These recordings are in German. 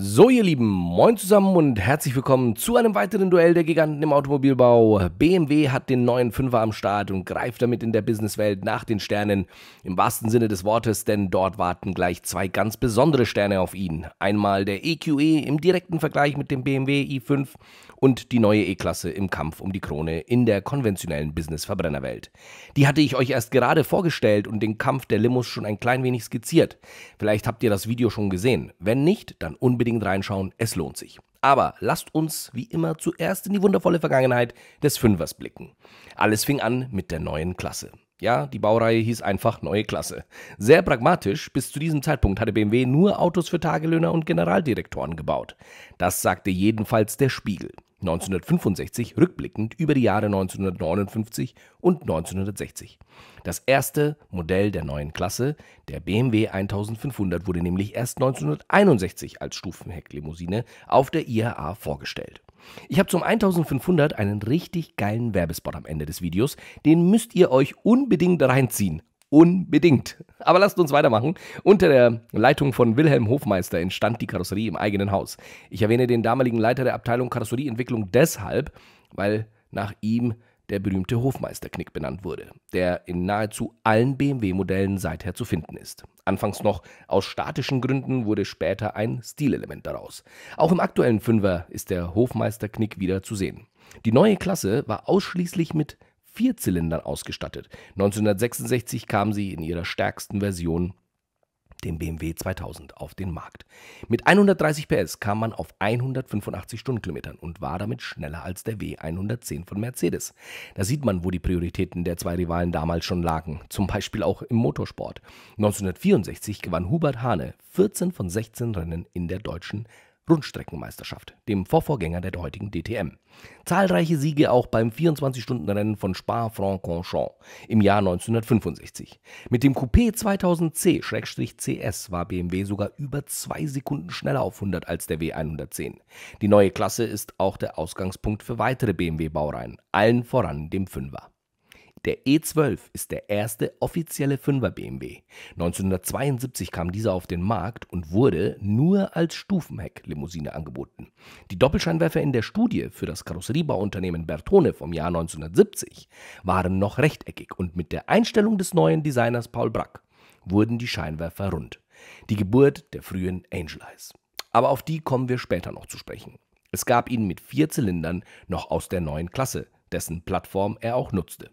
So, ihr Lieben, moin zusammen und herzlich willkommen zu einem weiteren Duell der Giganten im Automobilbau. BMW hat den neuen Fünfer am Start und greift damit in der Businesswelt nach den Sternen. Im wahrsten Sinne des Wortes, denn dort warten gleich zwei ganz besondere Sterne auf ihn. Einmal der EQE e im direkten Vergleich mit dem BMW i5 und die neue E-Klasse im Kampf um die Krone in der konventionellen Business-Verbrennerwelt. Die hatte ich euch erst gerade vorgestellt und den Kampf der Limos schon ein klein wenig skizziert. Vielleicht habt ihr das Video schon gesehen. Wenn nicht, dann unbedingt unbedingt reinschauen, es lohnt sich. Aber lasst uns wie immer zuerst in die wundervolle Vergangenheit des Fünfers blicken. Alles fing an mit der neuen Klasse. Ja, die Baureihe hieß einfach Neue Klasse. Sehr pragmatisch, bis zu diesem Zeitpunkt hatte BMW nur Autos für Tagelöhner und Generaldirektoren gebaut. Das sagte jedenfalls der Spiegel. 1965 rückblickend über die Jahre 1959 und 1960. Das erste Modell der neuen Klasse, der BMW 1500, wurde nämlich erst 1961 als Stufenhecklimousine auf der IAA vorgestellt. Ich habe zum 1500 einen richtig geilen Werbespot am Ende des Videos, den müsst ihr euch unbedingt reinziehen unbedingt. Aber lasst uns weitermachen. Unter der Leitung von Wilhelm Hofmeister entstand die Karosserie im eigenen Haus. Ich erwähne den damaligen Leiter der Abteilung Karosserieentwicklung deshalb, weil nach ihm der berühmte Hofmeisterknick benannt wurde, der in nahezu allen BMW-Modellen seither zu finden ist. Anfangs noch aus statischen Gründen wurde später ein Stilelement daraus. Auch im aktuellen Fünfer ist der Hofmeisterknick wieder zu sehen. Die neue Klasse war ausschließlich mit Vierzylindern ausgestattet. 1966 kam sie in ihrer stärksten Version dem BMW 2000 auf den Markt. Mit 130 PS kam man auf 185 Stundenkilometern und war damit schneller als der W110 von Mercedes. Da sieht man, wo die Prioritäten der zwei Rivalen damals schon lagen, zum Beispiel auch im Motorsport. 1964 gewann Hubert Hahne 14 von 16 Rennen in der deutschen Rundstreckenmeisterschaft, dem Vorvorgänger der heutigen DTM. Zahlreiche Siege auch beim 24-Stunden-Rennen von Spa-Francorchamps im Jahr 1965. Mit dem Coupé 2000C-CS war BMW sogar über zwei Sekunden schneller auf 100 als der W110. Die neue Klasse ist auch der Ausgangspunkt für weitere BMW-Baureihen, allen voran dem Fünfer. Der E12 ist der erste offizielle 5er BMW. 1972 kam dieser auf den Markt und wurde nur als Stufenheck-Limousine angeboten. Die Doppelscheinwerfer in der Studie für das Karosseriebauunternehmen Bertone vom Jahr 1970 waren noch rechteckig und mit der Einstellung des neuen Designers Paul Brack wurden die Scheinwerfer rund. Die Geburt der frühen Angel Eyes. Aber auf die kommen wir später noch zu sprechen. Es gab ihn mit vier Zylindern noch aus der neuen Klasse, dessen Plattform er auch nutzte.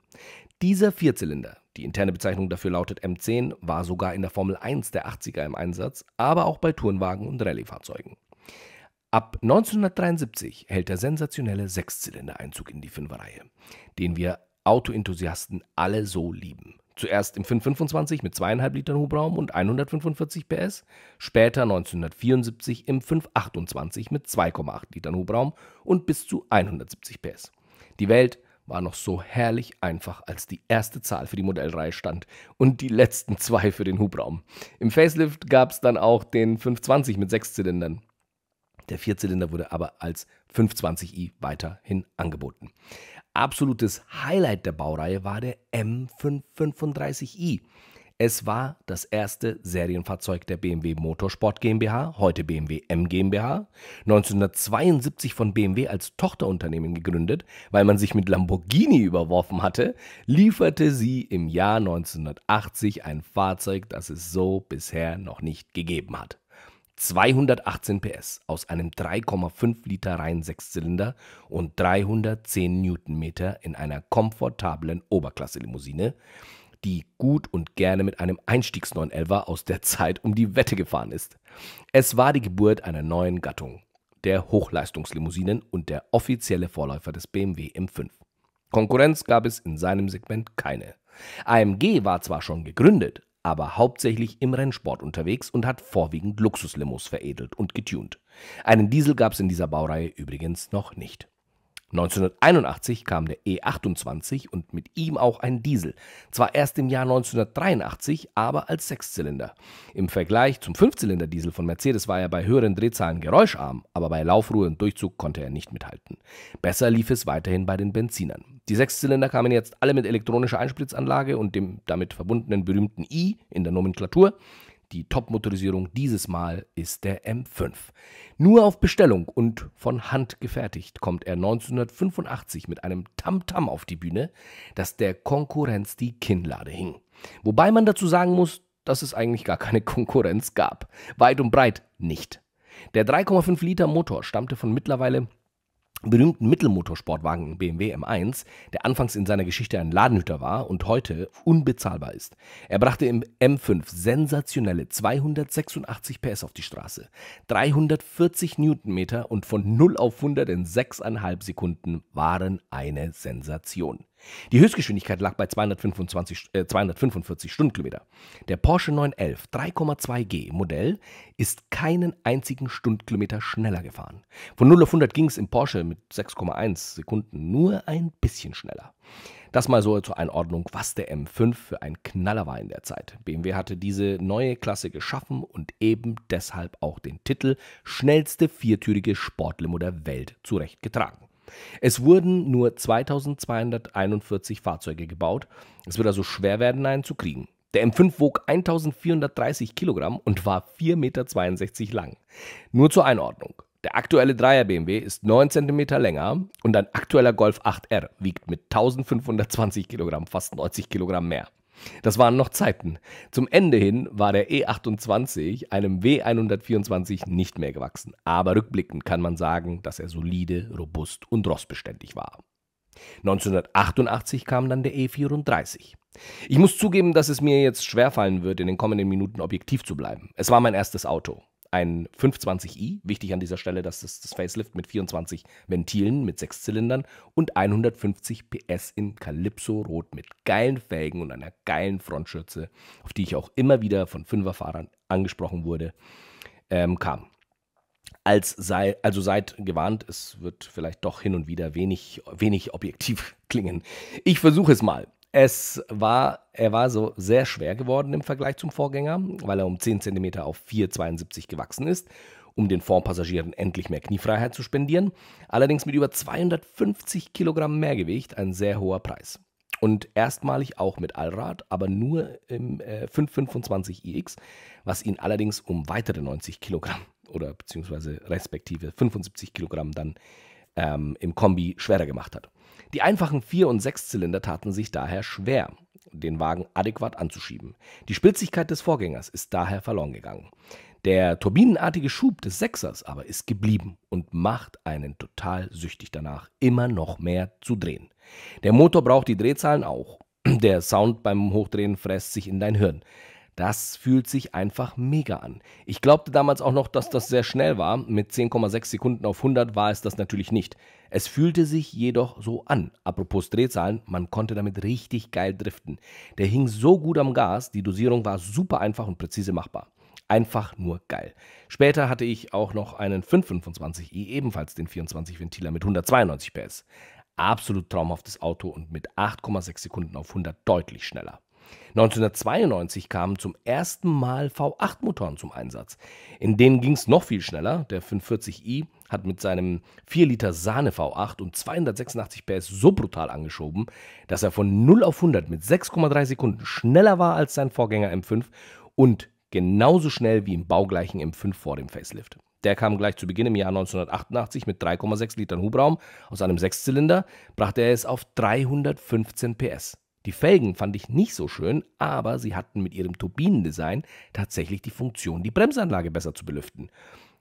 Dieser Vierzylinder, die interne Bezeichnung dafür lautet M10, war sogar in der Formel 1 der 80er im Einsatz, aber auch bei Tourenwagen und Rallyefahrzeugen. Ab 1973 hält der sensationelle Sechszylinder Einzug in die Fünferreihe, den wir Autoenthusiasten alle so lieben. Zuerst im 525 mit 2,5 Litern Hubraum und 145 PS, später 1974 im 528 mit 2,8 Litern Hubraum und bis zu 170 PS. Die Welt war noch so herrlich einfach, als die erste Zahl für die Modellreihe stand und die letzten zwei für den Hubraum. Im Facelift gab es dann auch den 520 mit sechs Zylindern. Der Vierzylinder wurde aber als 520i weiterhin angeboten. Absolutes Highlight der Baureihe war der M535i. Es war das erste Serienfahrzeug der BMW Motorsport GmbH, heute BMW M GmbH, 1972 von BMW als Tochterunternehmen gegründet, weil man sich mit Lamborghini überworfen hatte, lieferte sie im Jahr 1980 ein Fahrzeug, das es so bisher noch nicht gegeben hat. 218 PS aus einem 3,5 Liter reihen Sechszylinder und 310 Newtonmeter in einer komfortablen Oberklasse-Limousine die gut und gerne mit einem einstiegs 911 aus der Zeit um die Wette gefahren ist. Es war die Geburt einer neuen Gattung, der Hochleistungslimousinen und der offizielle Vorläufer des BMW M5. Konkurrenz gab es in seinem Segment keine. AMG war zwar schon gegründet, aber hauptsächlich im Rennsport unterwegs und hat vorwiegend Luxuslimos veredelt und getunt. Einen Diesel gab es in dieser Baureihe übrigens noch nicht. 1981 kam der E28 und mit ihm auch ein Diesel. Zwar erst im Jahr 1983, aber als Sechszylinder. Im Vergleich zum Fünfzylinder-Diesel von Mercedes war er bei höheren Drehzahlen geräuscharm, aber bei Laufruhe und Durchzug konnte er nicht mithalten. Besser lief es weiterhin bei den Benzinern. Die Sechszylinder kamen jetzt alle mit elektronischer Einspritzanlage und dem damit verbundenen berühmten i in der Nomenklatur. Die Top-Motorisierung dieses Mal ist der M5. Nur auf Bestellung und von Hand gefertigt kommt er 1985 mit einem Tamtam auf die Bühne, dass der Konkurrenz die Kinnlade hing. Wobei man dazu sagen muss, dass es eigentlich gar keine Konkurrenz gab. Weit und breit nicht. Der 3,5 Liter Motor stammte von mittlerweile berühmten Mittelmotorsportwagen BMW M1, der anfangs in seiner Geschichte ein Ladenhüter war und heute unbezahlbar ist. Er brachte im M5 sensationelle 286 PS auf die Straße, 340 Newtonmeter und von 0 auf 100 in 6,5 Sekunden waren eine Sensation. Die Höchstgeschwindigkeit lag bei 225, äh, 245 Stundenkilometer. Der Porsche 911 3,2 G Modell ist keinen einzigen Stundenkilometer schneller gefahren. Von 0 auf 100 ging es im Porsche mit 6,1 Sekunden nur ein bisschen schneller. Das mal so zur Einordnung, was der M5 für ein Knaller war in der Zeit. BMW hatte diese neue Klasse geschaffen und eben deshalb auch den Titel schnellste viertürige Sportlimo der Welt zurechtgetragen. Es wurden nur 2241 Fahrzeuge gebaut. Es wird also schwer werden, einen zu kriegen. Der M5 wog 1430 Kilogramm und war 4,62 Meter lang. Nur zur Einordnung. Der aktuelle 3er BMW ist 9 cm länger und ein aktueller Golf 8R wiegt mit 1520 Kilogramm fast 90 Kilogramm mehr. Das waren noch Zeiten. Zum Ende hin war der E28 einem W124 nicht mehr gewachsen, aber rückblickend kann man sagen, dass er solide, robust und rostbeständig war. 1988 kam dann der E34. Ich muss zugeben, dass es mir jetzt schwerfallen wird, in den kommenden Minuten objektiv zu bleiben. Es war mein erstes Auto ein 520i, wichtig an dieser Stelle, dass das, das Facelift mit 24 Ventilen, mit 6 Zylindern und 150 PS in Calypso Rot mit geilen Felgen und einer geilen Frontschürze, auf die ich auch immer wieder von Fünferfahrern angesprochen wurde, ähm, kam. Als sei, also seid gewarnt, es wird vielleicht doch hin und wieder wenig, wenig objektiv klingen. Ich versuche es mal. Es war, er war so sehr schwer geworden im Vergleich zum Vorgänger, weil er um 10 cm auf 4,72 gewachsen ist, um den Fondpassagieren endlich mehr Kniefreiheit zu spendieren. Allerdings mit über 250 Kilogramm Mehrgewicht ein sehr hoher Preis. Und erstmalig auch mit Allrad, aber nur im äh, 525iX, was ihn allerdings um weitere 90 kg oder beziehungsweise respektive 75 kg dann ähm, im Kombi schwerer gemacht hat. Die einfachen Vier- und Sechszylinder taten sich daher schwer, den Wagen adäquat anzuschieben. Die Spitzigkeit des Vorgängers ist daher verloren gegangen. Der turbinenartige Schub des Sechsers aber ist geblieben und macht einen total süchtig danach, immer noch mehr zu drehen. Der Motor braucht die Drehzahlen auch. Der Sound beim Hochdrehen fräst sich in dein Hirn. Das fühlt sich einfach mega an. Ich glaubte damals auch noch, dass das sehr schnell war. Mit 10,6 Sekunden auf 100 war es das natürlich nicht. Es fühlte sich jedoch so an. Apropos Drehzahlen, man konnte damit richtig geil driften. Der hing so gut am Gas, die Dosierung war super einfach und präzise machbar. Einfach nur geil. Später hatte ich auch noch einen 525i, ebenfalls den 24-Ventiler mit 192 PS. Absolut traumhaftes Auto und mit 8,6 Sekunden auf 100 deutlich schneller. 1992 kamen zum ersten Mal V8-Motoren zum Einsatz. In denen ging es noch viel schneller. Der 540i hat mit seinem 4 Liter Sahne V8 und 286 PS so brutal angeschoben, dass er von 0 auf 100 mit 6,3 Sekunden schneller war als sein Vorgänger M5 und genauso schnell wie im baugleichen M5 vor dem Facelift. Der kam gleich zu Beginn im Jahr 1988 mit 3,6 Litern Hubraum aus einem Sechszylinder, brachte er es auf 315 PS. Die Felgen fand ich nicht so schön, aber sie hatten mit ihrem Turbinendesign tatsächlich die Funktion, die Bremsanlage besser zu belüften.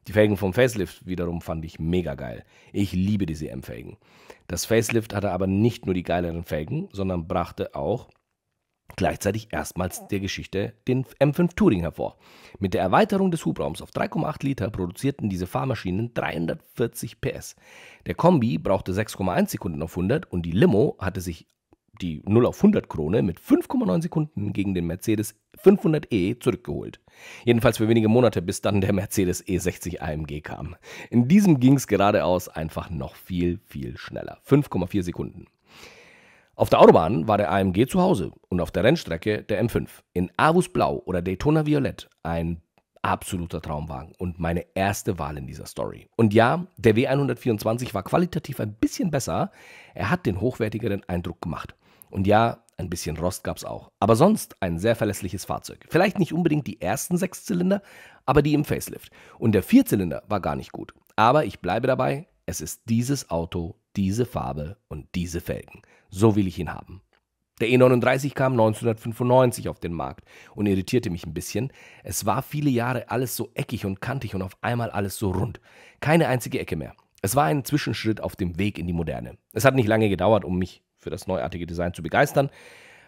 Die Felgen vom Facelift wiederum fand ich mega geil. Ich liebe diese M-Felgen. Das Facelift hatte aber nicht nur die geileren Felgen, sondern brachte auch gleichzeitig erstmals der Geschichte den M5 Touring hervor. Mit der Erweiterung des Hubraums auf 3,8 Liter produzierten diese Fahrmaschinen 340 PS. Der Kombi brauchte 6,1 Sekunden auf 100 und die Limo hatte sich die 0 auf 100 Krone mit 5,9 Sekunden gegen den Mercedes 500e zurückgeholt. Jedenfalls für wenige Monate, bis dann der Mercedes E60 AMG kam. In diesem ging es geradeaus einfach noch viel, viel schneller. 5,4 Sekunden. Auf der Autobahn war der AMG zu Hause und auf der Rennstrecke der M5. In Avus Blau oder Daytona Violett ein absoluter Traumwagen und meine erste Wahl in dieser Story. Und ja, der W124 war qualitativ ein bisschen besser. Er hat den hochwertigeren Eindruck gemacht. Und ja, ein bisschen Rost gab's auch. Aber sonst ein sehr verlässliches Fahrzeug. Vielleicht nicht unbedingt die ersten sechs Zylinder, aber die im Facelift. Und der Vierzylinder war gar nicht gut. Aber ich bleibe dabei, es ist dieses Auto, diese Farbe und diese Felgen. So will ich ihn haben. Der E39 kam 1995 auf den Markt und irritierte mich ein bisschen. Es war viele Jahre alles so eckig und kantig und auf einmal alles so rund. Keine einzige Ecke mehr. Es war ein Zwischenschritt auf dem Weg in die Moderne. Es hat nicht lange gedauert, um mich für das neuartige Design zu begeistern.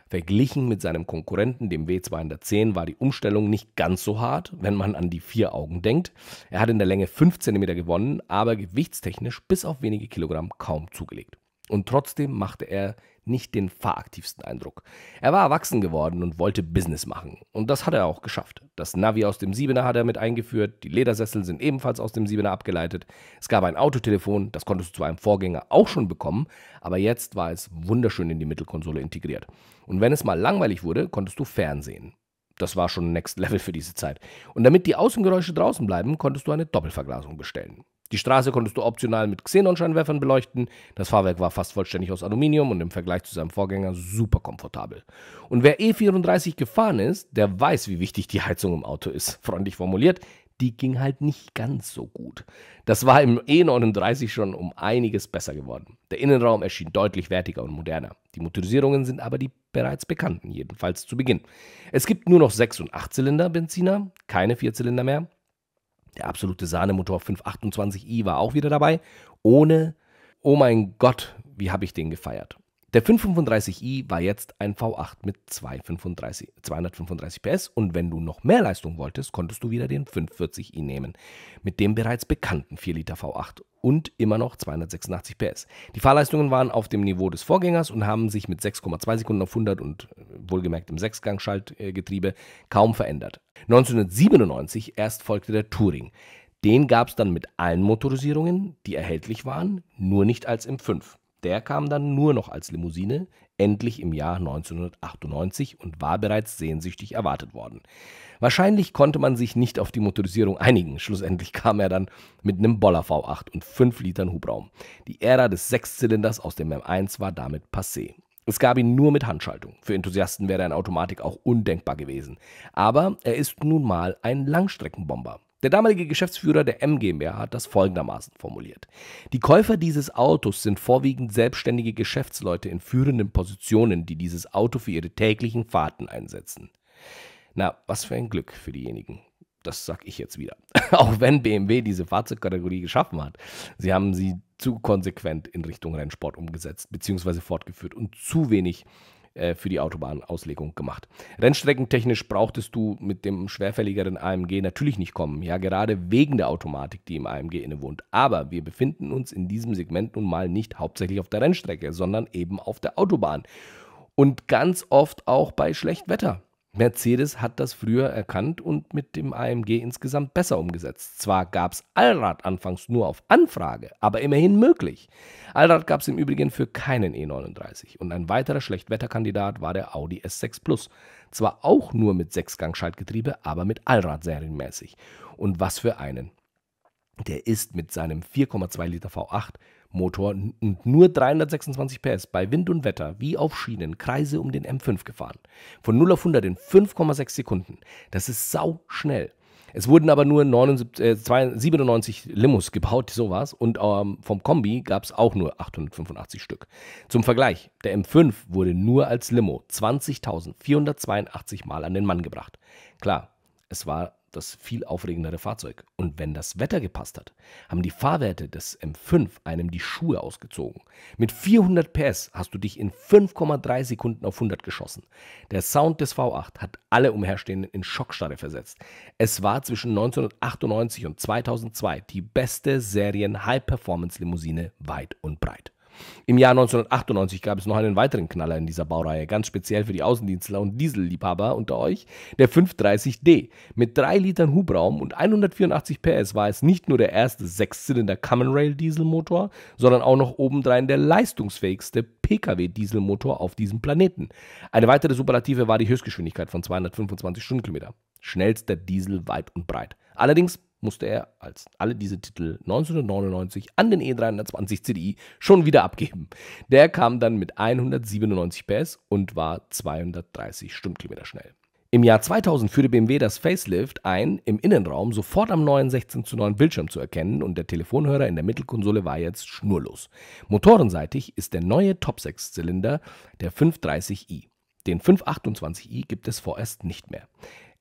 Verglichen mit seinem Konkurrenten, dem W210, war die Umstellung nicht ganz so hart, wenn man an die vier Augen denkt. Er hat in der Länge 5 cm gewonnen, aber gewichtstechnisch bis auf wenige Kilogramm kaum zugelegt. Und trotzdem machte er nicht den fahraktivsten Eindruck. Er war erwachsen geworden und wollte Business machen. Und das hat er auch geschafft. Das Navi aus dem Siebener hat er mit eingeführt, die Ledersessel sind ebenfalls aus dem Siebener abgeleitet. Es gab ein Autotelefon, das konntest du zu einem Vorgänger auch schon bekommen, aber jetzt war es wunderschön in die Mittelkonsole integriert. Und wenn es mal langweilig wurde, konntest du Fernsehen. Das war schon Next Level für diese Zeit. Und damit die Außengeräusche draußen bleiben, konntest du eine Doppelverglasung bestellen. Die Straße konntest du optional mit Xenonscheinwerfern beleuchten. Das Fahrwerk war fast vollständig aus Aluminium und im Vergleich zu seinem Vorgänger super komfortabel. Und wer E34 gefahren ist, der weiß, wie wichtig die Heizung im Auto ist. Freundlich formuliert, die ging halt nicht ganz so gut. Das war im E39 schon um einiges besser geworden. Der Innenraum erschien deutlich wertiger und moderner. Die Motorisierungen sind aber die bereits bekannten, jedenfalls zu Beginn. Es gibt nur noch 6- und 8-Zylinder-Benziner, keine 4-Zylinder mehr. Der absolute Sahnemotor 528i war auch wieder dabei. Ohne, oh mein Gott, wie habe ich den gefeiert. Der 535i war jetzt ein V8 mit 235, 235 PS und wenn du noch mehr Leistung wolltest, konntest du wieder den 540i nehmen, mit dem bereits bekannten 4 Liter V8 und immer noch 286 PS. Die Fahrleistungen waren auf dem Niveau des Vorgängers und haben sich mit 6,2 Sekunden auf 100 und äh, wohlgemerkt im Sechsgang-Schaltgetriebe äh, kaum verändert. 1997 erst folgte der Touring. Den gab es dann mit allen Motorisierungen, die erhältlich waren, nur nicht als M5. Der kam dann nur noch als Limousine, endlich im Jahr 1998 und war bereits sehnsüchtig erwartet worden. Wahrscheinlich konnte man sich nicht auf die Motorisierung einigen. Schlussendlich kam er dann mit einem Boller V8 und 5 Litern Hubraum. Die Ära des Sechszylinders aus dem M1 war damit passé. Es gab ihn nur mit Handschaltung. Für Enthusiasten wäre eine Automatik auch undenkbar gewesen. Aber er ist nun mal ein Langstreckenbomber. Der damalige Geschäftsführer der M hat das folgendermaßen formuliert. Die Käufer dieses Autos sind vorwiegend selbstständige Geschäftsleute in führenden Positionen, die dieses Auto für ihre täglichen Fahrten einsetzen. Na, was für ein Glück für diejenigen. Das sag ich jetzt wieder. Auch wenn BMW diese Fahrzeugkategorie geschaffen hat. Sie haben sie zu konsequent in Richtung Rennsport umgesetzt, bzw. fortgeführt und zu wenig äh, für die Autobahnauslegung gemacht. Rennstreckentechnisch brauchtest du mit dem schwerfälligeren AMG natürlich nicht kommen, ja, gerade wegen der Automatik, die im AMG innewohnt. Aber wir befinden uns in diesem Segment nun mal nicht hauptsächlich auf der Rennstrecke, sondern eben auf der Autobahn. Und ganz oft auch bei Schlechtwetter. Mercedes hat das früher erkannt und mit dem AMG insgesamt besser umgesetzt. Zwar gab es Allrad anfangs nur auf Anfrage, aber immerhin möglich. Allrad gab es im Übrigen für keinen E39 und ein weiterer Schlechtwetterkandidat war der Audi S6 Plus. Zwar auch nur mit 6-Gang-Schaltgetriebe, aber mit Allrad serienmäßig. Und was für einen. Der ist mit seinem 4,2 Liter V8 Motor und nur 326 PS bei Wind und Wetter wie auf Schienen Kreise um den M5 gefahren. Von 0 auf 100 in 5,6 Sekunden. Das ist sau schnell. Es wurden aber nur 79, äh, 97 Limos gebaut, sowas. Und ähm, vom Kombi gab es auch nur 885 Stück. Zum Vergleich, der M5 wurde nur als Limo 20.482 Mal an den Mann gebracht. Klar, es war das viel aufregendere Fahrzeug. Und wenn das Wetter gepasst hat, haben die Fahrwerte des M5 einem die Schuhe ausgezogen. Mit 400 PS hast du dich in 5,3 Sekunden auf 100 geschossen. Der Sound des V8 hat alle Umherstehenden in Schockstarre versetzt. Es war zwischen 1998 und 2002 die beste Serien High-Performance-Limousine weit und breit. Im Jahr 1998 gab es noch einen weiteren Knaller in dieser Baureihe, ganz speziell für die Außendienstler und Dieselliebhaber unter euch, der 530D. Mit 3 Litern Hubraum und 184 PS war es nicht nur der erste Sechszylinder Common Rail Dieselmotor, sondern auch noch obendrein der leistungsfähigste Pkw-Dieselmotor auf diesem Planeten. Eine weitere Superlative war die Höchstgeschwindigkeit von 225 Stundenkilometer. Schnellster Diesel weit und breit. Allerdings musste er als alle diese Titel 1999 an den E320 CDI schon wieder abgeben. Der kam dann mit 197 PS und war 230 Stundenkilometer schnell. Im Jahr 2000 führte BMW das Facelift ein, im Innenraum sofort am neuen 16 zu 9 Bildschirm zu erkennen und der Telefonhörer in der Mittelkonsole war jetzt schnurlos. Motorenseitig ist der neue Top-6-Zylinder der 530i. Den 528i gibt es vorerst nicht mehr.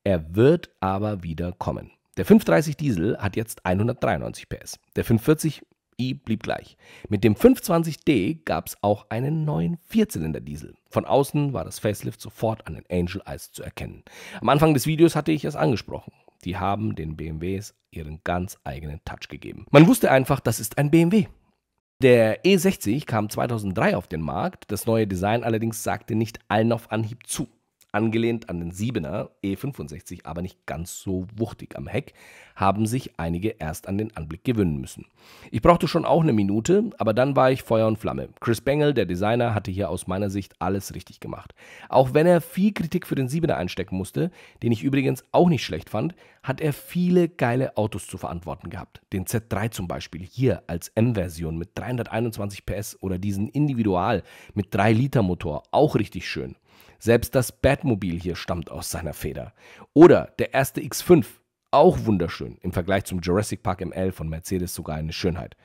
Er wird aber wieder kommen. Der 530 Diesel hat jetzt 193 PS. Der 540i blieb gleich. Mit dem 520d gab es auch einen neuen Vierzylinder-Diesel. Von außen war das Facelift sofort an den Angel Eyes zu erkennen. Am Anfang des Videos hatte ich es angesprochen. Die haben den BMWs ihren ganz eigenen Touch gegeben. Man wusste einfach, das ist ein BMW. Der E60 kam 2003 auf den Markt, das neue Design allerdings sagte nicht allen auf Anhieb zu. Angelehnt an den 7er E65, aber nicht ganz so wuchtig am Heck, haben sich einige erst an den Anblick gewöhnen müssen. Ich brauchte schon auch eine Minute, aber dann war ich Feuer und Flamme. Chris Bengel, der Designer, hatte hier aus meiner Sicht alles richtig gemacht. Auch wenn er viel Kritik für den 7er einstecken musste, den ich übrigens auch nicht schlecht fand, hat er viele geile Autos zu verantworten gehabt. Den Z3 zum Beispiel hier als M-Version mit 321 PS oder diesen Individual mit 3 Liter Motor, auch richtig schön. Selbst das Batmobil hier stammt aus seiner Feder. Oder der erste X5, auch wunderschön, im Vergleich zum Jurassic Park ML von Mercedes sogar eine Schönheit.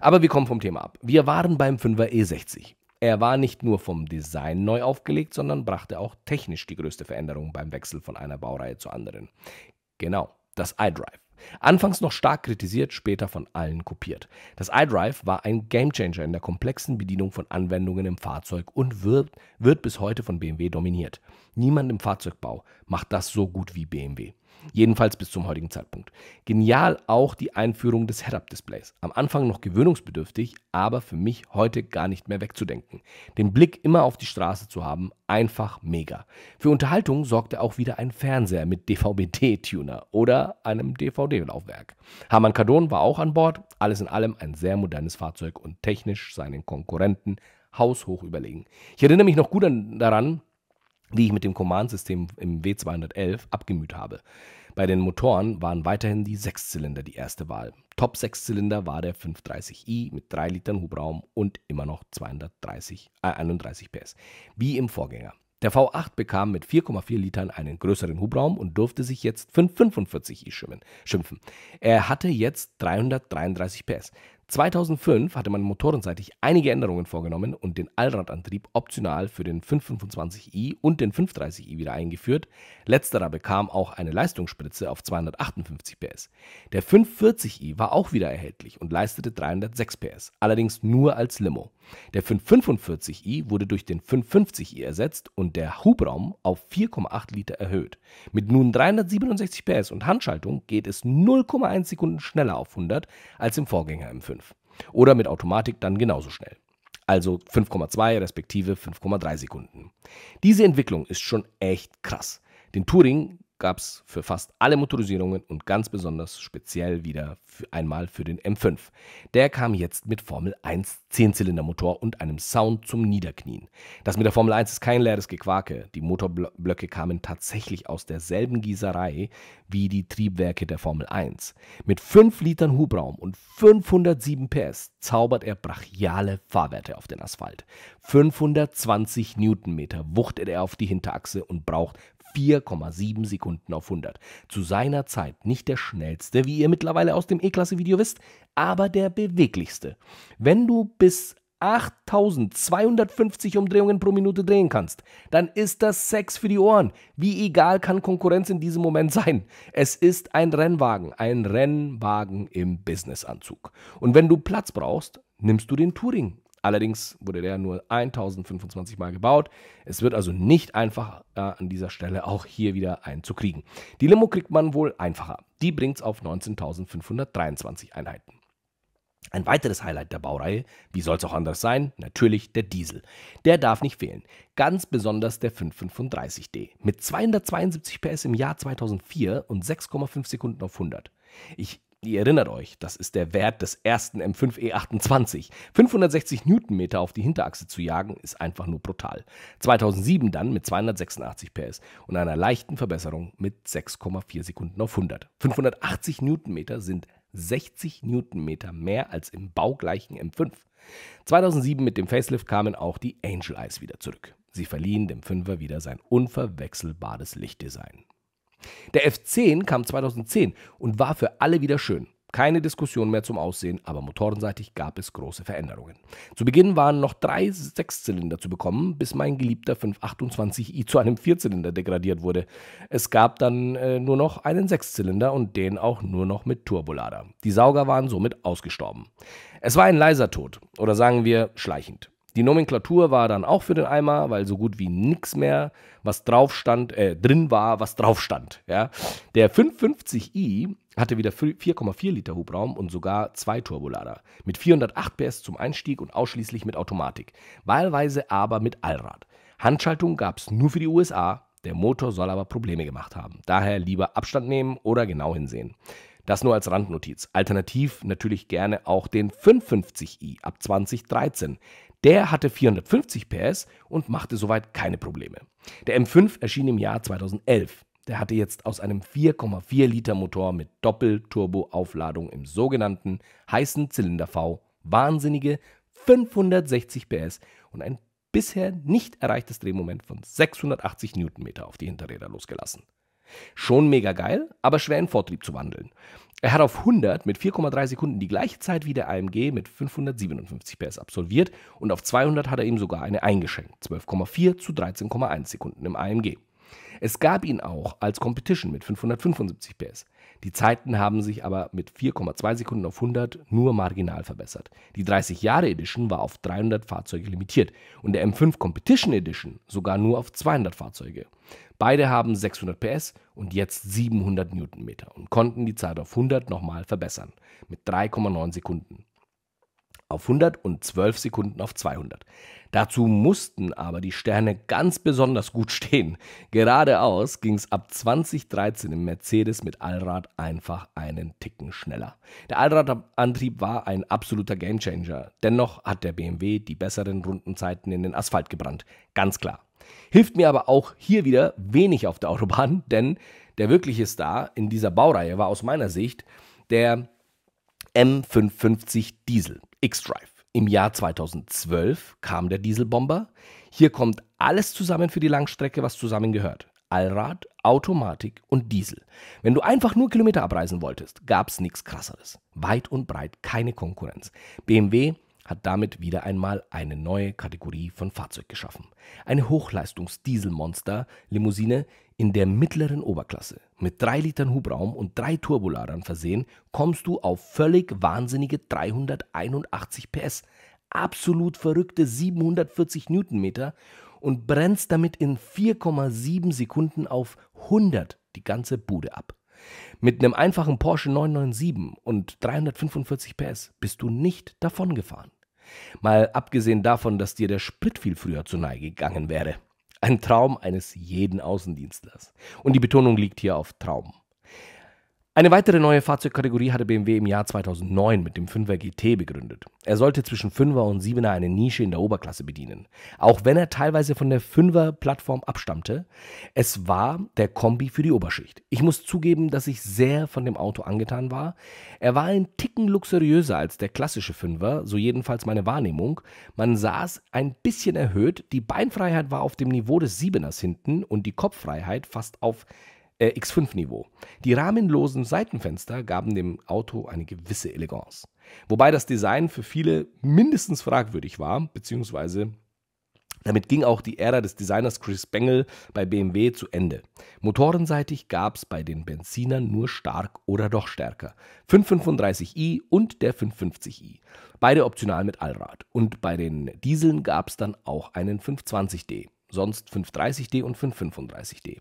Aber wir kommen vom Thema ab. Wir waren beim 5er E60. Er war nicht nur vom Design neu aufgelegt, sondern brachte auch technisch die größte Veränderung beim Wechsel von einer Baureihe zur anderen. Genau, das iDrive. Anfangs noch stark kritisiert, später von allen kopiert. Das iDrive war ein Gamechanger in der komplexen Bedienung von Anwendungen im Fahrzeug und wird, wird bis heute von BMW dominiert. Niemand im Fahrzeugbau macht das so gut wie BMW. Jedenfalls bis zum heutigen Zeitpunkt. Genial auch die Einführung des Head-Up-Displays. Am Anfang noch gewöhnungsbedürftig, aber für mich heute gar nicht mehr wegzudenken. Den Blick immer auf die Straße zu haben, einfach mega. Für Unterhaltung sorgte auch wieder ein Fernseher mit DVB-T-Tuner oder einem DVD-Laufwerk. Hamann Kardon war auch an Bord. Alles in allem ein sehr modernes Fahrzeug und technisch seinen Konkurrenten haushoch überlegen. Ich erinnere mich noch gut daran, die ich mit dem Command-System im W211 abgemüht habe. Bei den Motoren waren weiterhin die Sechszylinder die erste Wahl. Top-Sechszylinder war der 530i mit 3 Litern Hubraum und immer noch 230, äh, 31 PS, wie im Vorgänger. Der V8 bekam mit 4,4 Litern einen größeren Hubraum und durfte sich jetzt 545i schimpfen. Er hatte jetzt 333 PS. 2005 hatte man motorenseitig einige Änderungen vorgenommen und den Allradantrieb optional für den 525i und den 530i wieder eingeführt. Letzterer bekam auch eine Leistungsspritze auf 258 PS. Der 540i war auch wieder erhältlich und leistete 306 PS, allerdings nur als Limo. Der 545i wurde durch den 550i ersetzt und der Hubraum auf 4,8 Liter erhöht. Mit nun 367 PS und Handschaltung geht es 0,1 Sekunden schneller auf 100 als im Vorgänger M5. Oder mit Automatik dann genauso schnell also 5,2 respektive 5,3 Sekunden. Diese Entwicklung ist schon echt krass. Den Touring gab es für fast alle Motorisierungen und ganz besonders speziell wieder für einmal für den M5. Der kam jetzt mit Formel 1 Zehnzylindermotor und einem Sound zum Niederknien. Das mit der Formel 1 ist kein leeres Gequake. Die Motorblöcke kamen tatsächlich aus derselben Gießerei wie die Triebwerke der Formel 1. Mit 5 Litern Hubraum und 507 PS zaubert er brachiale Fahrwerte auf den Asphalt. 520 Newtonmeter wuchtet er auf die Hinterachse und braucht 4,7 Sekunden auf 100. Zu seiner Zeit nicht der schnellste, wie ihr mittlerweile aus dem E-Klasse-Video wisst, aber der beweglichste. Wenn du bis 8250 Umdrehungen pro Minute drehen kannst, dann ist das Sex für die Ohren. Wie egal kann Konkurrenz in diesem Moment sein? Es ist ein Rennwagen, ein Rennwagen im Businessanzug. Und wenn du Platz brauchst, nimmst du den Touring Allerdings wurde der nur 1025 Mal gebaut. Es wird also nicht einfach äh, an dieser Stelle auch hier wieder einen zu kriegen. Die Limo kriegt man wohl einfacher. Die bringt es auf 19.523 Einheiten. Ein weiteres Highlight der Baureihe, wie soll es auch anders sein, natürlich der Diesel. Der darf nicht fehlen, ganz besonders der 535D mit 272 PS im Jahr 2004 und 6,5 Sekunden auf 100. Ich Ihr erinnert euch, das ist der Wert des ersten M5 E28. 560 Newtonmeter auf die Hinterachse zu jagen, ist einfach nur brutal. 2007 dann mit 286 PS und einer leichten Verbesserung mit 6,4 Sekunden auf 100. 580 Newtonmeter sind 60 Newtonmeter mehr als im baugleichen M5. 2007 mit dem Facelift kamen auch die Angel Eyes wieder zurück. Sie verliehen dem Fünfer wieder sein unverwechselbares Lichtdesign. Der F10 kam 2010 und war für alle wieder schön. Keine Diskussion mehr zum Aussehen, aber motorenseitig gab es große Veränderungen. Zu Beginn waren noch drei Sechszylinder zu bekommen, bis mein geliebter 528i zu einem Vierzylinder degradiert wurde. Es gab dann äh, nur noch einen Sechszylinder und den auch nur noch mit Turbolader. Die Sauger waren somit ausgestorben. Es war ein leiser Tod, oder sagen wir schleichend. Die Nomenklatur war dann auch für den Eimer, weil so gut wie nichts mehr, was drauf stand, äh, drin war, was drauf stand. Ja. Der 550i hatte wieder 4,4 Liter Hubraum und sogar zwei Turbolader. Mit 408 PS zum Einstieg und ausschließlich mit Automatik. Wahlweise aber mit Allrad. Handschaltung gab es nur für die USA. Der Motor soll aber Probleme gemacht haben. Daher lieber Abstand nehmen oder genau hinsehen. Das nur als Randnotiz. Alternativ natürlich gerne auch den 550i ab 2013. Der hatte 450 PS und machte soweit keine Probleme. Der M5 erschien im Jahr 2011. Der hatte jetzt aus einem 4,4 Liter Motor mit Doppelturbo-Aufladung im sogenannten heißen Zylinder V wahnsinnige 560 PS und ein bisher nicht erreichtes Drehmoment von 680 Newtonmeter auf die Hinterräder losgelassen. Schon mega geil, aber schwer in Vortrieb zu wandeln. Er hat auf 100 mit 4,3 Sekunden die gleiche Zeit wie der AMG mit 557 PS absolviert und auf 200 hat er ihm sogar eine eingeschenkt, 12,4 zu 13,1 Sekunden im AMG. Es gab ihn auch als Competition mit 575 PS. Die Zeiten haben sich aber mit 4,2 Sekunden auf 100 nur marginal verbessert. Die 30 Jahre Edition war auf 300 Fahrzeuge limitiert und der M5 Competition Edition sogar nur auf 200 Fahrzeuge. Beide haben 600 PS und jetzt 700 Newtonmeter und konnten die Zeit auf 100 nochmal verbessern mit 3,9 Sekunden auf 100 und 12 Sekunden auf 200. Dazu mussten aber die Sterne ganz besonders gut stehen. Geradeaus ging es ab 2013 im Mercedes mit Allrad einfach einen Ticken schneller. Der Allradantrieb war ein absoluter Gamechanger. Dennoch hat der BMW die besseren Rundenzeiten in den Asphalt gebrannt. Ganz klar. Hilft mir aber auch hier wieder wenig auf der Autobahn, denn der wirkliche Star in dieser Baureihe war aus meiner Sicht der M550 Diesel X-Drive. Im Jahr 2012 kam der Dieselbomber. Hier kommt alles zusammen für die Langstrecke, was zusammengehört. Allrad, Automatik und Diesel. Wenn du einfach nur Kilometer abreisen wolltest, gab es nichts krasseres. Weit und breit keine Konkurrenz. BMW hat damit wieder einmal eine neue Kategorie von Fahrzeug geschaffen. Eine Hochleistungs-Dieselmonster-Limousine in der mittleren Oberklasse. Mit 3 Litern Hubraum und 3 Turboladern versehen, kommst du auf völlig wahnsinnige 381 PS, absolut verrückte 740 Newtonmeter und brennst damit in 4,7 Sekunden auf 100 die ganze Bude ab. Mit einem einfachen Porsche 997 und 345 PS bist du nicht davongefahren. Mal abgesehen davon, dass dir der Sprit viel früher zu nahe gegangen wäre. Ein Traum eines jeden Außendienstlers. Und die Betonung liegt hier auf Traum. Eine weitere neue Fahrzeugkategorie hatte BMW im Jahr 2009 mit dem 5er GT begründet. Er sollte zwischen 5er und 7er eine Nische in der Oberklasse bedienen. Auch wenn er teilweise von der 5er Plattform abstammte, es war der Kombi für die Oberschicht. Ich muss zugeben, dass ich sehr von dem Auto angetan war. Er war ein Ticken luxuriöser als der klassische 5er, so jedenfalls meine Wahrnehmung. Man saß ein bisschen erhöht, die Beinfreiheit war auf dem Niveau des 7ers hinten und die Kopffreiheit fast auf äh, X5-Niveau. Die rahmenlosen Seitenfenster gaben dem Auto eine gewisse Eleganz. Wobei das Design für viele mindestens fragwürdig war, beziehungsweise damit ging auch die Ära des Designers Chris Bengel bei BMW zu Ende. Motorenseitig gab es bei den Benzinern nur stark oder doch stärker. 535i und der 550i. Beide optional mit Allrad. Und bei den Dieseln gab es dann auch einen 520d sonst 530D und 535D.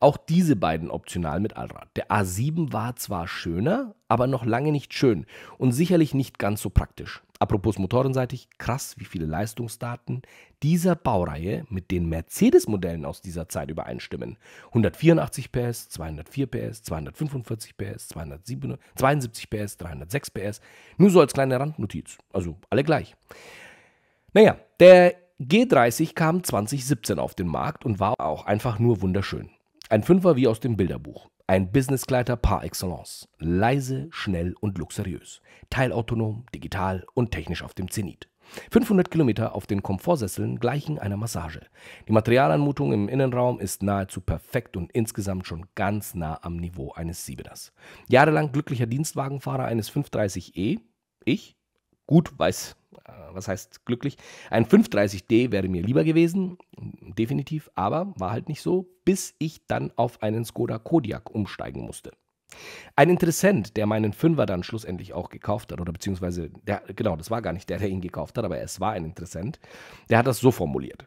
Auch diese beiden optional mit Allrad. Der A7 war zwar schöner, aber noch lange nicht schön und sicherlich nicht ganz so praktisch. Apropos motorenseitig, krass, wie viele Leistungsdaten dieser Baureihe mit den Mercedes-Modellen aus dieser Zeit übereinstimmen. 184 PS, 204 PS, 245 PS, 272 PS, 306 PS. Nur so als kleine Randnotiz. Also alle gleich. Naja, der G30 kam 2017 auf den Markt und war auch einfach nur wunderschön. Ein Fünfer wie aus dem Bilderbuch. Ein Businessgleiter par excellence. Leise, schnell und luxuriös. Teilautonom, digital und technisch auf dem Zenit. 500 Kilometer auf den Komfortsesseln gleichen einer Massage. Die Materialanmutung im Innenraum ist nahezu perfekt und insgesamt schon ganz nah am Niveau eines Siebeners. Jahrelang glücklicher Dienstwagenfahrer eines 530e, ich, gut, weiß, äh, was heißt glücklich. Ein 530D wäre mir lieber gewesen, definitiv, aber war halt nicht so, bis ich dann auf einen Skoda Kodiak umsteigen musste. Ein Interessent, der meinen Fünfer dann schlussendlich auch gekauft hat, oder beziehungsweise, der, genau, das war gar nicht der, der ihn gekauft hat, aber es war ein Interessent, der hat das so formuliert.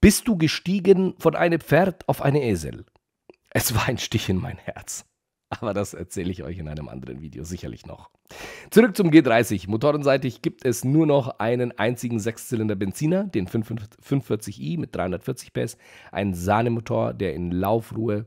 Bist du gestiegen von einem Pferd auf eine Esel? Es war ein Stich in mein Herz. Aber das erzähle ich euch in einem anderen Video sicherlich noch. Zurück zum G30. Motorenseitig gibt es nur noch einen einzigen Sechszylinder-Benziner, den 45i mit 340 PS, einen Sahnemotor, der in Laufruhe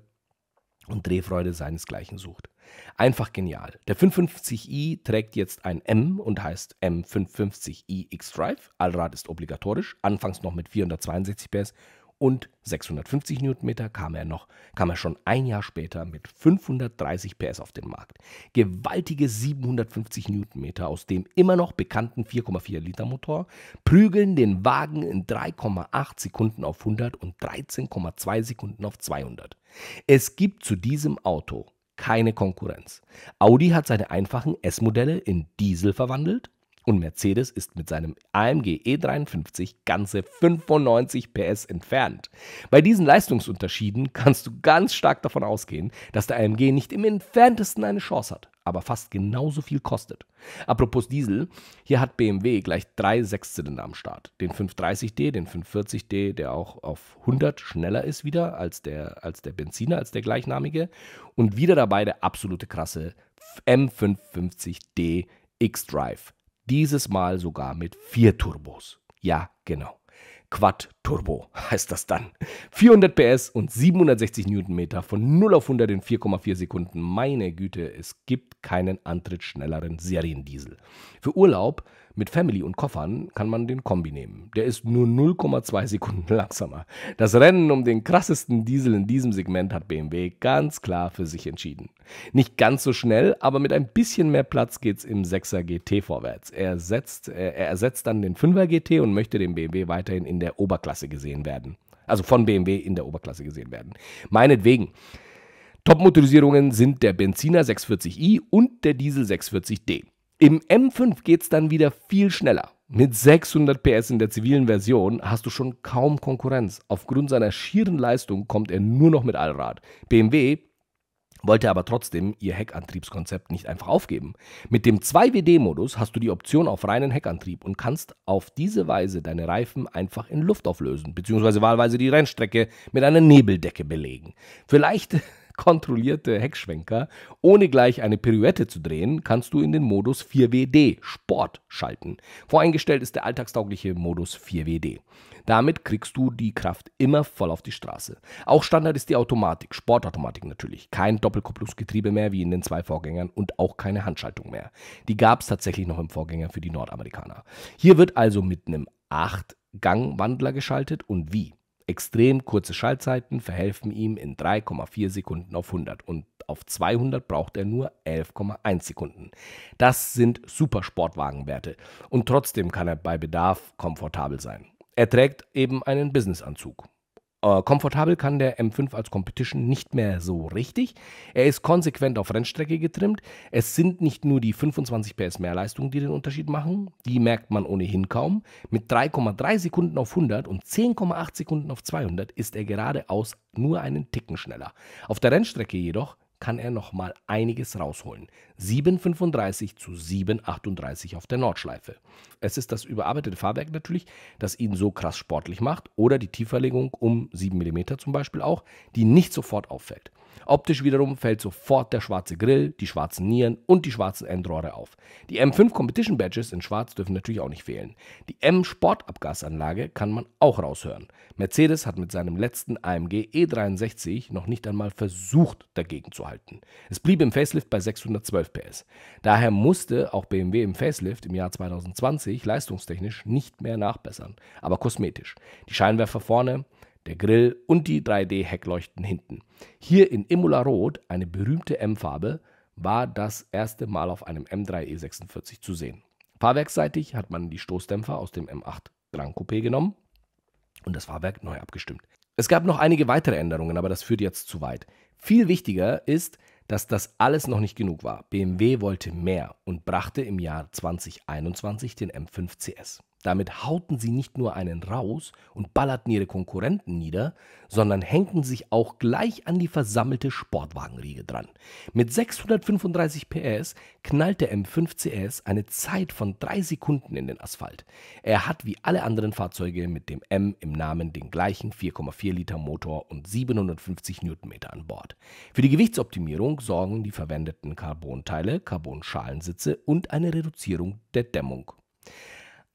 und Drehfreude seinesgleichen sucht. Einfach genial. Der 550i trägt jetzt ein M und heißt M550i X-Drive. Allrad ist obligatorisch, anfangs noch mit 462 PS und 650 Newtonmeter kam er noch, kam er schon ein Jahr später mit 530 PS auf den Markt. Gewaltige 750 Newtonmeter aus dem immer noch bekannten 4,4 Liter Motor prügeln den Wagen in 3,8 Sekunden auf 100 und 13,2 Sekunden auf 200. Es gibt zu diesem Auto keine Konkurrenz. Audi hat seine einfachen S-Modelle in Diesel verwandelt und Mercedes ist mit seinem AMG E53 ganze 95 PS entfernt. Bei diesen Leistungsunterschieden kannst du ganz stark davon ausgehen, dass der AMG nicht im entferntesten eine Chance hat, aber fast genauso viel kostet. Apropos Diesel, hier hat BMW gleich drei Sechszylinder am Start. Den 530D, den 540D, der auch auf 100 schneller ist wieder als der, als der Benziner, als der gleichnamige. Und wieder dabei der absolute krasse M550D X-Drive dieses Mal sogar mit vier Turbos. Ja, genau. Quad Turbo heißt das dann. 400 PS und 760 Newtonmeter von 0 auf 100 in 4,4 Sekunden. Meine Güte, es gibt keinen antrittsschnelleren Seriendiesel. Für Urlaub mit Family und Koffern kann man den Kombi nehmen. Der ist nur 0,2 Sekunden langsamer. Das Rennen um den krassesten Diesel in diesem Segment hat BMW ganz klar für sich entschieden. Nicht ganz so schnell, aber mit ein bisschen mehr Platz geht's im 6er GT vorwärts. Er, setzt, er ersetzt dann den 5er GT und möchte den BMW weiterhin in der Oberklasse Oberklasse gesehen werden. Also von BMW in der Oberklasse gesehen werden. Meinetwegen. Top-Motorisierungen sind der Benziner 640i und der Diesel 640d. Im M5 geht es dann wieder viel schneller. Mit 600 PS in der zivilen Version hast du schon kaum Konkurrenz. Aufgrund seiner schieren Leistung kommt er nur noch mit Allrad. BMW wollte aber trotzdem ihr Heckantriebskonzept nicht einfach aufgeben. Mit dem 2WD-Modus hast du die Option auf reinen Heckantrieb und kannst auf diese Weise deine Reifen einfach in Luft auflösen, beziehungsweise wahlweise die Rennstrecke mit einer Nebeldecke belegen. Vielleicht kontrollierte Heckschwenker, ohne gleich eine Pirouette zu drehen, kannst du in den Modus 4WD Sport schalten. Voreingestellt ist der alltagstaugliche Modus 4WD. Damit kriegst du die Kraft immer voll auf die Straße. Auch Standard ist die Automatik, Sportautomatik natürlich. Kein Doppelkupplungsgetriebe mehr wie in den zwei Vorgängern und auch keine Handschaltung mehr. Die gab es tatsächlich noch im Vorgänger für die Nordamerikaner. Hier wird also mit einem 8-Gang-Wandler geschaltet und wie? Extrem kurze Schaltzeiten verhelfen ihm in 3,4 Sekunden auf 100 und auf 200 braucht er nur 11,1 Sekunden. Das sind super Sportwagenwerte und trotzdem kann er bei Bedarf komfortabel sein. Er trägt eben einen Businessanzug äh, komfortabel kann der M5 als Competition nicht mehr so richtig. Er ist konsequent auf Rennstrecke getrimmt. Es sind nicht nur die 25 PS Mehrleistung, die den Unterschied machen. Die merkt man ohnehin kaum. Mit 3,3 Sekunden auf 100 und 10,8 Sekunden auf 200 ist er geradeaus nur einen Ticken schneller. Auf der Rennstrecke jedoch kann er nochmal einiges rausholen. 7,35 zu 7,38 auf der Nordschleife. Es ist das überarbeitete Fahrwerk natürlich, das ihn so krass sportlich macht oder die Tieferlegung um 7 mm zum Beispiel auch, die nicht sofort auffällt. Optisch wiederum fällt sofort der schwarze Grill, die schwarzen Nieren und die schwarzen Endrohre auf. Die M5 Competition Badges in schwarz dürfen natürlich auch nicht fehlen. Die M Sportabgasanlage kann man auch raushören. Mercedes hat mit seinem letzten AMG E63 noch nicht einmal versucht, dagegen zu halten. Es blieb im Facelift bei 612 PS. Daher musste auch BMW im Facelift im Jahr 2020 leistungstechnisch nicht mehr nachbessern, aber kosmetisch. Die Scheinwerfer vorne der Grill und die 3D-Heckleuchten hinten. Hier in Imola Rot, eine berühmte M-Farbe, war das erste Mal auf einem M3 E46 zu sehen. Fahrwerksseitig hat man die Stoßdämpfer aus dem M8 Grand Coupé genommen und das Fahrwerk neu abgestimmt. Es gab noch einige weitere Änderungen, aber das führt jetzt zu weit. Viel wichtiger ist, dass das alles noch nicht genug war. BMW wollte mehr und brachte im Jahr 2021 den M5 CS. Damit hauten sie nicht nur einen raus und ballerten ihre Konkurrenten nieder, sondern hängten sich auch gleich an die versammelte Sportwagenriege dran. Mit 635 PS knallt der M5 CS eine Zeit von drei Sekunden in den Asphalt. Er hat wie alle anderen Fahrzeuge mit dem M im Namen den gleichen 4,4 Liter Motor und 750 Newtonmeter an Bord. Für die Gewichtsoptimierung sorgen die verwendeten Carbonteile, Carbon-Schalensitze und eine Reduzierung der Dämmung.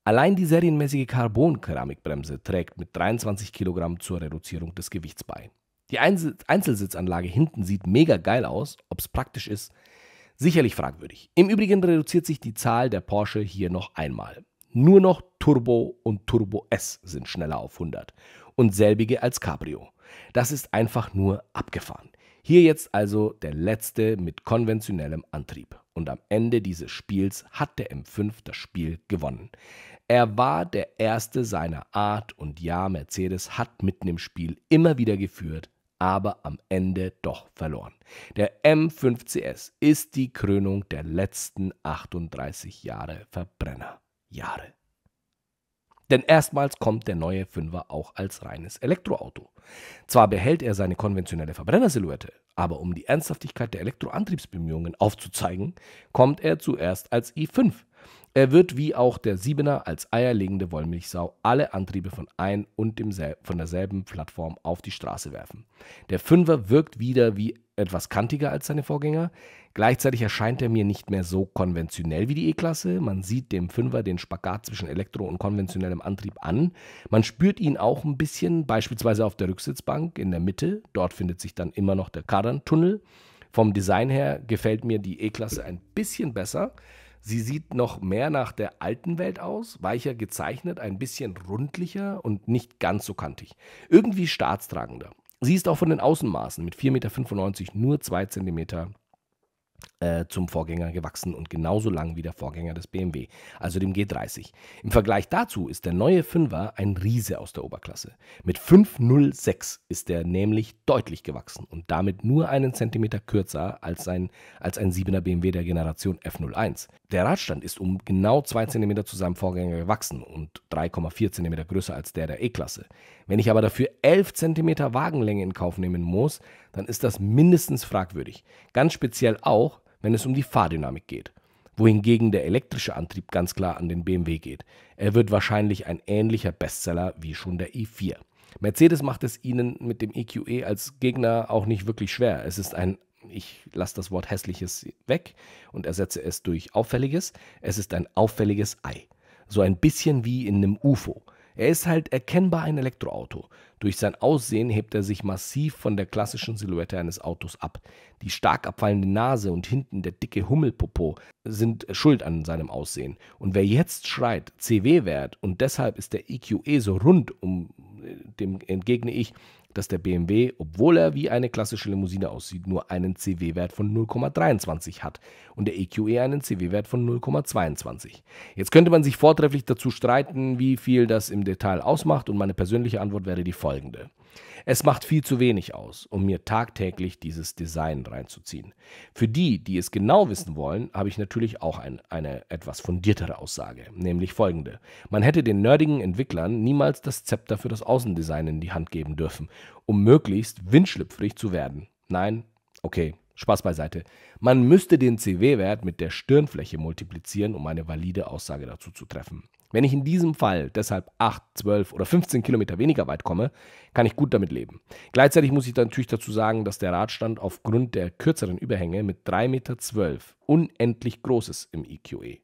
Allein die serienmäßige Carbon-Keramikbremse trägt mit 23 Kilogramm zur Reduzierung des Gewichts bei. Die Einzelsitzanlage hinten sieht mega geil aus, ob es praktisch ist, sicherlich fragwürdig. Im Übrigen reduziert sich die Zahl der Porsche hier noch einmal. Nur noch Turbo und Turbo S sind schneller auf 100 und selbige als Cabrio. Das ist einfach nur abgefahren. Hier jetzt also der letzte mit konventionellem Antrieb. Und am Ende dieses Spiels hat der M5 das Spiel gewonnen. Er war der erste seiner Art und ja, Mercedes hat mitten im Spiel immer wieder geführt, aber am Ende doch verloren. Der M5 CS ist die Krönung der letzten 38 Jahre Verbrennerjahre. Denn erstmals kommt der neue Fünfer auch als reines Elektroauto. Zwar behält er seine konventionelle Verbrennersilhouette, aber um die Ernsthaftigkeit der Elektroantriebsbemühungen aufzuzeigen, kommt er zuerst als i5 er wird wie auch der Siebener als eierlegende Wollmilchsau alle Antriebe von ein und von derselben Plattform auf die Straße werfen. Der Fünfer wirkt wieder wie etwas kantiger als seine Vorgänger. Gleichzeitig erscheint er mir nicht mehr so konventionell wie die E-Klasse. Man sieht dem Fünfer den Spagat zwischen Elektro und konventionellem Antrieb an. Man spürt ihn auch ein bisschen, beispielsweise auf der Rücksitzbank in der Mitte. Dort findet sich dann immer noch der Kardan-Tunnel. Vom Design her gefällt mir die E-Klasse ein bisschen besser. Sie sieht noch mehr nach der alten Welt aus, weicher gezeichnet, ein bisschen rundlicher und nicht ganz so kantig. Irgendwie staatstragender. Sie ist auch von den Außenmaßen mit 4,95 Meter nur 2 cm äh, zum Vorgänger gewachsen und genauso lang wie der Vorgänger des BMW, also dem G30. Im Vergleich dazu ist der neue 5er ein Riese aus der Oberklasse. Mit 506 ist er nämlich deutlich gewachsen und damit nur einen Zentimeter kürzer als ein, als ein 7er BMW der Generation F01. Der Radstand ist um genau 2 cm zu seinem Vorgänger gewachsen und 3,4 cm größer als der der E-Klasse. Wenn ich aber dafür 11 cm Wagenlänge in Kauf nehmen muss, dann ist das mindestens fragwürdig. Ganz speziell auch, wenn es um die Fahrdynamik geht, wohingegen der elektrische Antrieb ganz klar an den BMW geht. Er wird wahrscheinlich ein ähnlicher Bestseller wie schon der e i4. Mercedes macht es ihnen mit dem EQE e als Gegner auch nicht wirklich schwer. Es ist ein, ich lasse das Wort hässliches weg und ersetze es durch auffälliges. Es ist ein auffälliges Ei. So ein bisschen wie in einem UFO. Er ist halt erkennbar ein Elektroauto. Durch sein Aussehen hebt er sich massiv von der klassischen Silhouette eines Autos ab. Die stark abfallende Nase und hinten der dicke Hummelpopo sind schuld an seinem Aussehen. Und wer jetzt schreit, CW-Wert, und deshalb ist der EQE e so rund, um äh, dem entgegne ich, dass der BMW, obwohl er wie eine klassische Limousine aussieht, nur einen CW-Wert von 0,23 hat und der EQE e einen CW-Wert von 0,22. Jetzt könnte man sich vortrefflich dazu streiten, wie viel das im Detail ausmacht und meine persönliche Antwort wäre die folgende. Es macht viel zu wenig aus, um mir tagtäglich dieses Design reinzuziehen. Für die, die es genau wissen wollen, habe ich natürlich auch ein, eine etwas fundiertere Aussage, nämlich folgende. Man hätte den nerdigen Entwicklern niemals das Zepter für das Außendesign in die Hand geben dürfen, um möglichst windschlüpfrig zu werden. Nein, okay, Spaß beiseite. Man müsste den CW-Wert mit der Stirnfläche multiplizieren, um eine valide Aussage dazu zu treffen. Wenn ich in diesem Fall deshalb 8, 12 oder 15 Kilometer weniger weit komme, kann ich gut damit leben. Gleichzeitig muss ich natürlich dazu sagen, dass der Radstand aufgrund der kürzeren Überhänge mit 3,12 Meter unendlich groß ist im EQE. E.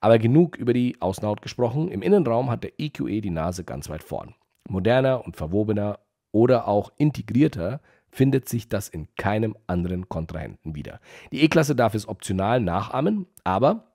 Aber genug über die Außenhaut gesprochen, im Innenraum hat der EQE e die Nase ganz weit vorn. Moderner und verwobener oder auch integrierter findet sich das in keinem anderen Kontrahenten wieder. Die E-Klasse darf es optional nachahmen, aber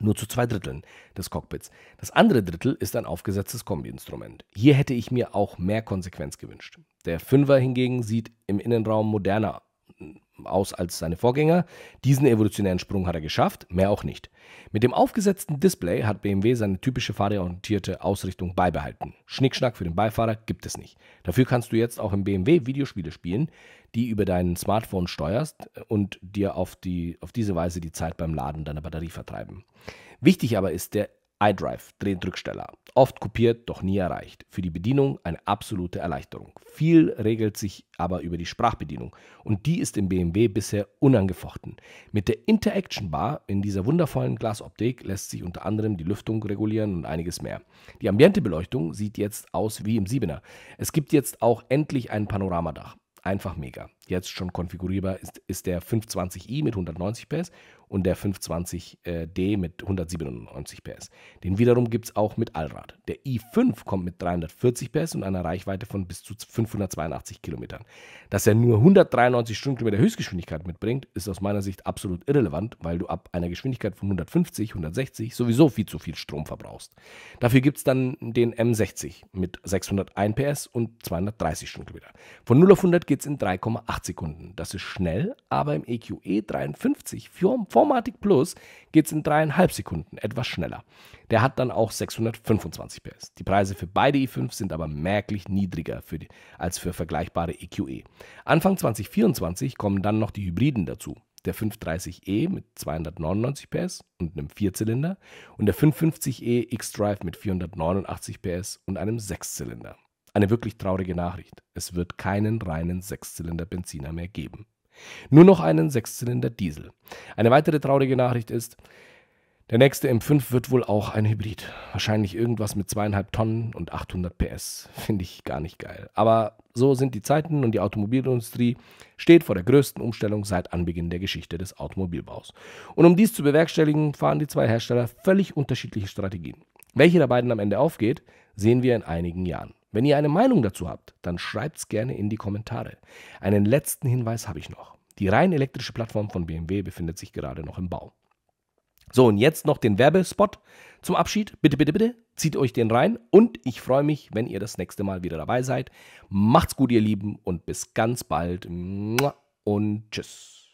nur zu zwei Dritteln des Cockpits. Das andere Drittel ist ein aufgesetztes Kombi-Instrument. Hier hätte ich mir auch mehr Konsequenz gewünscht. Der Fünfer hingegen sieht im Innenraum moderner mm, aus als seine Vorgänger. Diesen evolutionären Sprung hat er geschafft, mehr auch nicht. Mit dem aufgesetzten Display hat BMW seine typische fahrerorientierte Ausrichtung beibehalten. Schnickschnack für den Beifahrer gibt es nicht. Dafür kannst du jetzt auch im BMW Videospiele spielen, die über dein Smartphone steuerst äh, und dir auf, die, auf diese Weise die Zeit beim Laden deiner Batterie vertreiben. Wichtig aber ist der iDrive, Drehdrücksteller. Oft kopiert, doch nie erreicht. Für die Bedienung eine absolute Erleichterung. Viel regelt sich aber über die Sprachbedienung und die ist im BMW bisher unangefochten. Mit der Interaction Bar in dieser wundervollen Glasoptik lässt sich unter anderem die Lüftung regulieren und einiges mehr. Die Ambientebeleuchtung sieht jetzt aus wie im 7er. Es gibt jetzt auch endlich ein Panoramadach einfach mega jetzt schon konfigurierbar ist, ist der 520i mit 190 PS und der 520d äh, mit 197 PS. Den wiederum gibt es auch mit Allrad. Der i5 kommt mit 340 PS und einer Reichweite von bis zu 582 Kilometern. Dass er nur 193 Stundenkilometer Höchstgeschwindigkeit mitbringt, ist aus meiner Sicht absolut irrelevant, weil du ab einer Geschwindigkeit von 150, 160 sowieso viel zu viel Strom verbrauchst. Dafür gibt es dann den M60 mit 601 PS und 230 Stundenkilometer. Von 0 auf 100 geht es in 3,8 8 Sekunden. Das ist schnell, aber im EQE 53 e Formatic Plus geht es in 3,5 Sekunden etwas schneller. Der hat dann auch 625 PS. Die Preise für beide e 5 sind aber merklich niedriger für die, als für vergleichbare EQE. E. Anfang 2024 kommen dann noch die Hybriden dazu der 530e mit 299 PS und einem Vierzylinder und der 550e X-Drive mit 489 PS und einem Sechszylinder. Eine wirklich traurige Nachricht. Es wird keinen reinen Sechszylinder-Benziner mehr geben. Nur noch einen Sechszylinder-Diesel. Eine weitere traurige Nachricht ist, der nächste M5 wird wohl auch ein Hybrid. Wahrscheinlich irgendwas mit zweieinhalb Tonnen und 800 PS. Finde ich gar nicht geil. Aber so sind die Zeiten und die Automobilindustrie steht vor der größten Umstellung seit Anbeginn der Geschichte des Automobilbaus. Und um dies zu bewerkstelligen, fahren die zwei Hersteller völlig unterschiedliche Strategien. Welche der beiden am Ende aufgeht, sehen wir in einigen Jahren. Wenn ihr eine Meinung dazu habt, dann schreibt es gerne in die Kommentare. Einen letzten Hinweis habe ich noch. Die rein elektrische Plattform von BMW befindet sich gerade noch im Bau. So, und jetzt noch den Werbespot zum Abschied. Bitte, bitte, bitte, zieht euch den rein und ich freue mich, wenn ihr das nächste Mal wieder dabei seid. Macht's gut, ihr Lieben, und bis ganz bald. Und tschüss.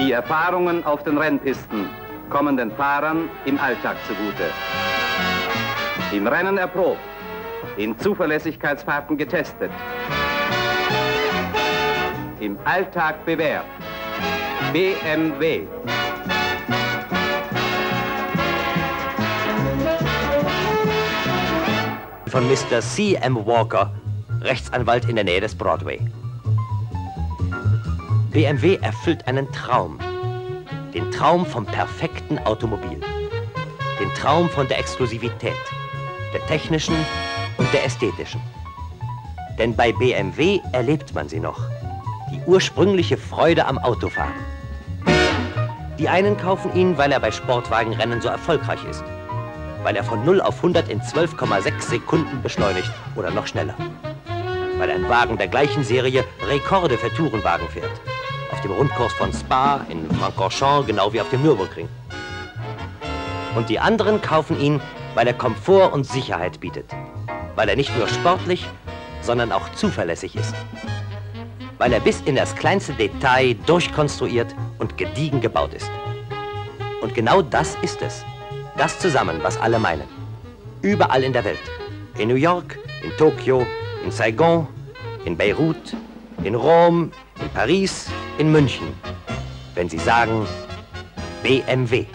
Die Erfahrungen auf den Rennpisten kommen den Fahrern im Alltag zugute. Im Rennen erprobt in Zuverlässigkeitsfahrten getestet, im Alltag bewährt. BMW. Von Mr. C.M. Walker, Rechtsanwalt in der Nähe des Broadway. BMW erfüllt einen Traum. Den Traum vom perfekten Automobil. Den Traum von der Exklusivität, der technischen und der ästhetischen. Denn bei BMW erlebt man sie noch. Die ursprüngliche Freude am Autofahren. Die einen kaufen ihn, weil er bei Sportwagenrennen so erfolgreich ist. Weil er von 0 auf 100 in 12,6 Sekunden beschleunigt oder noch schneller. Weil ein Wagen der gleichen Serie Rekorde für Tourenwagen fährt. Auf dem Rundkurs von Spa, in Francorchamps, genau wie auf dem Nürburgring. Und die anderen kaufen ihn, weil er Komfort und Sicherheit bietet weil er nicht nur sportlich, sondern auch zuverlässig ist. Weil er bis in das kleinste Detail durchkonstruiert und gediegen gebaut ist. Und genau das ist es. Das zusammen, was alle meinen. Überall in der Welt. In New York, in Tokio, in Saigon, in Beirut, in Rom, in Paris, in München. Wenn sie sagen BMW.